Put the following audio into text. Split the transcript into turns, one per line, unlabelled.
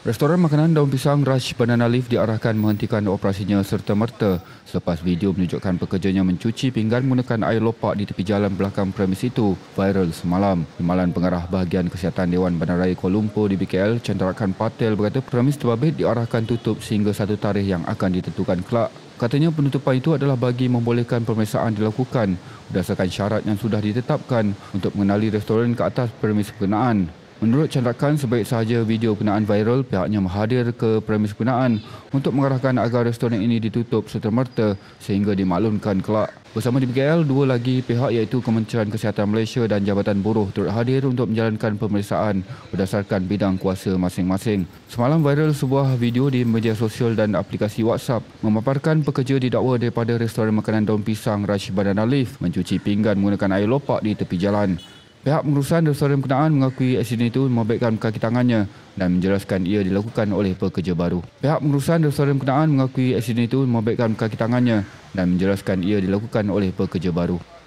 Restoran makanan daun pisang Raj Banana Leaf diarahkan menghentikan operasinya serta merta selepas video menunjukkan pekerjanya mencuci pinggan menggunakan air lopak di tepi jalan belakang premis itu viral semalam. Timbalan Pengarah Bahagian Kesihatan Dewan Bandaraya Kuala Lumpur di BKL Chandrakan Patel berkata premis terbabit diarahkan tutup sehingga satu tarikh yang akan ditentukan kelak. Katanya penutupan itu adalah bagi membolehkan pemeriksaan dilakukan berdasarkan syarat yang sudah ditetapkan untuk mengenali restoran ke atas premis berkenaan. Menurut candakan, sebaik sahaja video penaan viral, pihaknya menghadir ke premis penaan untuk mengarahkan agar restoran ini ditutup serta-merta sehingga dimaklumkan kelak. Bersama di BKL, dua lagi pihak iaitu Kementerian Kesihatan Malaysia dan Jabatan Buruh turut hadir untuk menjalankan pemeriksaan berdasarkan bidang kuasa masing-masing. Semalam viral sebuah video di media sosial dan aplikasi WhatsApp memaparkan pekerja didakwa daripada restoran makanan daun pisang Rashid Badan Alif mencuci pinggan menggunakan air lopak di tepi jalan. Pihak pengurusan Restoran Kenaan mengakui aksiden itu membaikkan kaki tangannya dan menjelaskan ia dilakukan oleh pekerja baru. Pihak pengurusan Restoran Kenaan mengakui aksiden itu membaikkan kaki tangannya dan menjelaskan ia dilakukan oleh pekerja baru.